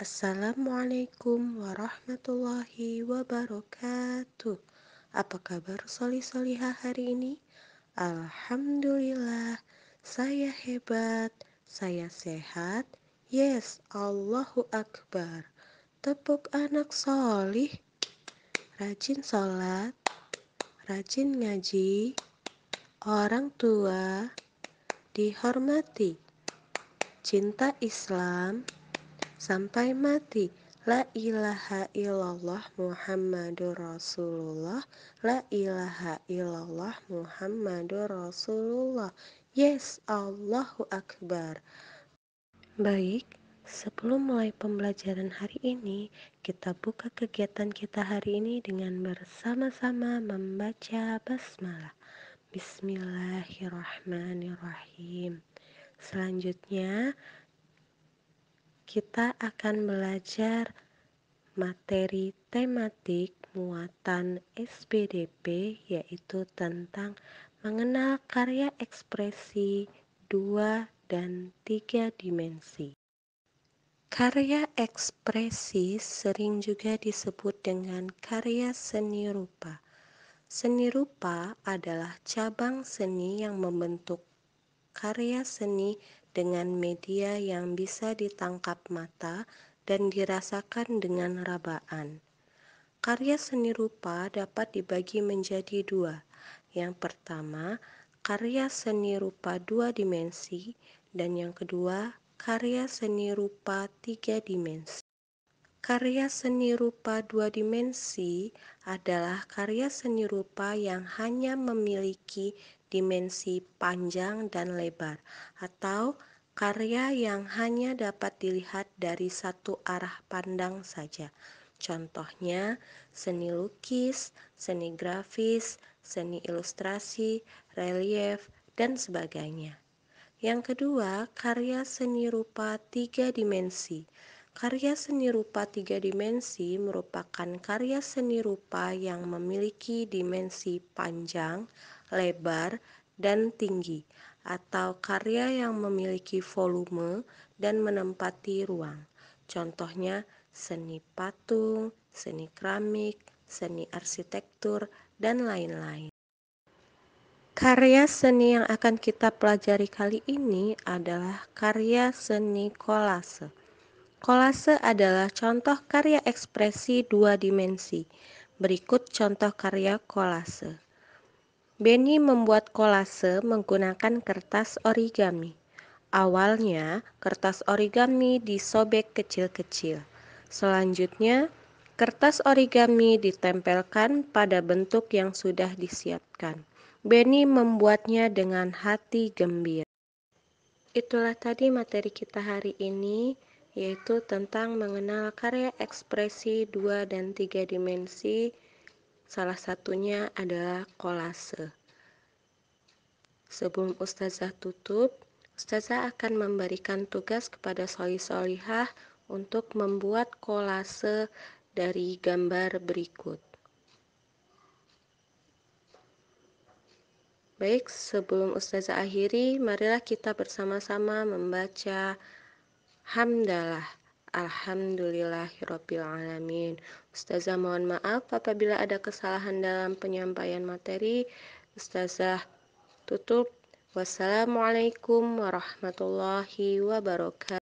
Assalamualaikum warahmatullahi wabarakatuh. Apa kabar soli-soliha hari ini? Alhamdulillah, saya hebat, saya sehat. Yes, Allahu Akbar. Tepuk anak solih. Rajin sholat, rajin ngaji, orang tua, dihormati. Cinta Islam, sampai mati. La ilaha illallah Muhammadur Rasulullah. La ilaha illallah Muhammadur Rasulullah. Yes, Allahu Akbar. Baik, Sebelum mulai pembelajaran hari ini, kita buka kegiatan kita hari ini dengan bersama-sama membaca basmalah. Bismillahirrahmanirrahim. Selanjutnya, kita akan belajar materi tematik muatan SPDP yaitu tentang mengenal karya ekspresi dua dan tiga dimensi. Karya ekspresi sering juga disebut dengan karya seni rupa. Seni rupa adalah cabang seni yang membentuk karya seni dengan media yang bisa ditangkap mata dan dirasakan dengan rabaan. Karya seni rupa dapat dibagi menjadi dua. Yang pertama, karya seni rupa dua dimensi, dan yang kedua, karya seni rupa tiga dimensi. Karya seni rupa dua dimensi adalah karya seni rupa yang hanya memiliki dimensi panjang dan lebar, atau karya yang hanya dapat dilihat dari satu arah pandang saja. Contohnya, seni lukis, seni grafis, seni ilustrasi, relief, dan sebagainya. Yang kedua, karya seni rupa tiga dimensi Karya seni rupa tiga dimensi merupakan karya seni rupa yang memiliki dimensi panjang, lebar, dan tinggi, atau karya yang memiliki volume dan menempati ruang. Contohnya, seni patung, seni keramik, seni arsitektur, dan lain-lain. Karya seni yang akan kita pelajari kali ini adalah karya seni kolase Kolase adalah contoh karya ekspresi dua dimensi. Berikut contoh karya kolase. Benny membuat kolase menggunakan kertas origami. Awalnya, kertas origami disobek kecil-kecil. Selanjutnya, kertas origami ditempelkan pada bentuk yang sudah disiapkan. Benny membuatnya dengan hati gembira. Itulah tadi materi kita hari ini yaitu tentang mengenal karya ekspresi dua dan tiga dimensi, salah satunya adalah kolase. Sebelum Ustazah tutup, Ustazah akan memberikan tugas kepada soli-solihah untuk membuat kolase dari gambar berikut. Baik, sebelum Ustazah akhiri, marilah kita bersama-sama membaca Hamdalah. Alhamdulillah Ustazah mohon maaf apabila ada kesalahan dalam penyampaian materi. Ustazah tutup. Wassalamualaikum warahmatullahi wabarakatuh.